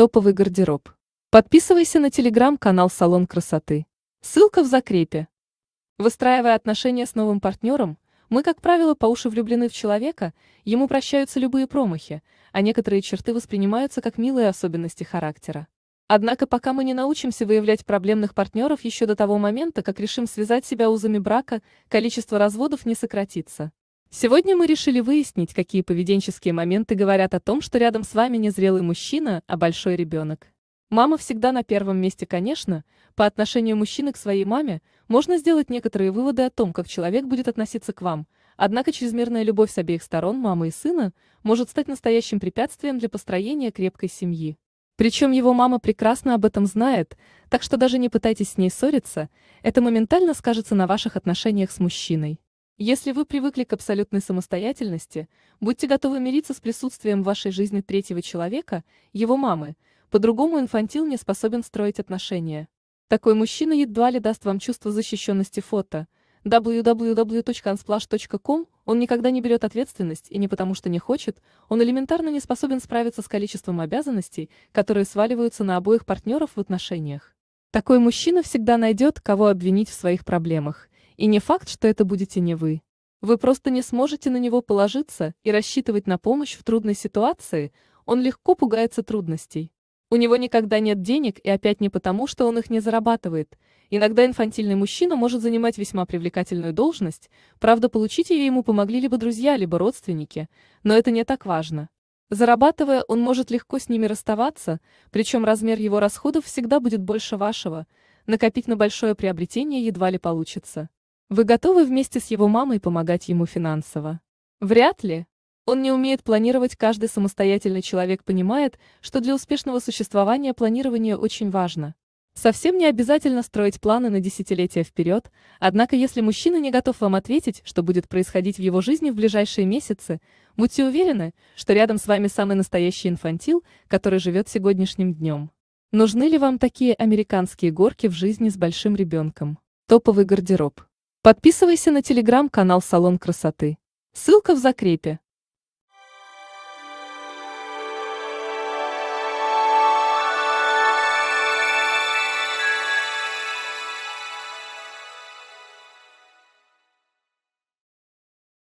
Топовый гардероб. Подписывайся на телеграм-канал «Салон красоты». Ссылка в закрепе. Выстраивая отношения с новым партнером, мы, как правило, по уши влюблены в человека, ему прощаются любые промахи, а некоторые черты воспринимаются как милые особенности характера. Однако пока мы не научимся выявлять проблемных партнеров еще до того момента, как решим связать себя узами брака, количество разводов не сократится. Сегодня мы решили выяснить, какие поведенческие моменты говорят о том, что рядом с вами не зрелый мужчина, а большой ребенок. Мама всегда на первом месте, конечно, по отношению мужчины к своей маме можно сделать некоторые выводы о том, как человек будет относиться к вам, однако чрезмерная любовь с обеих сторон мамы и сына может стать настоящим препятствием для построения крепкой семьи. Причем его мама прекрасно об этом знает, так что даже не пытайтесь с ней ссориться, это моментально скажется на ваших отношениях с мужчиной. Если вы привыкли к абсолютной самостоятельности, будьте готовы мириться с присутствием в вашей жизни третьего человека, его мамы. По-другому инфантил не способен строить отношения. Такой мужчина едва ли даст вам чувство защищенности фото. www.unsplash.com Он никогда не берет ответственность и не потому что не хочет, он элементарно не способен справиться с количеством обязанностей, которые сваливаются на обоих партнеров в отношениях. Такой мужчина всегда найдет, кого обвинить в своих проблемах и не факт, что это будете не вы. Вы просто не сможете на него положиться и рассчитывать на помощь в трудной ситуации, он легко пугается трудностей. У него никогда нет денег и опять не потому, что он их не зарабатывает. Иногда инфантильный мужчина может занимать весьма привлекательную должность, правда получить ее ему помогли либо друзья, либо родственники, но это не так важно. Зарабатывая, он может легко с ними расставаться, причем размер его расходов всегда будет больше вашего, накопить на большое приобретение едва ли получится. Вы готовы вместе с его мамой помогать ему финансово? Вряд ли. Он не умеет планировать, каждый самостоятельный человек понимает, что для успешного существования планирование очень важно. Совсем не обязательно строить планы на десятилетия вперед, однако если мужчина не готов вам ответить, что будет происходить в его жизни в ближайшие месяцы, будьте уверены, что рядом с вами самый настоящий инфантил, который живет сегодняшним днем. Нужны ли вам такие американские горки в жизни с большим ребенком? Топовый гардероб. Подписывайся на телеграм-канал «Салон красоты». Ссылка в закрепе.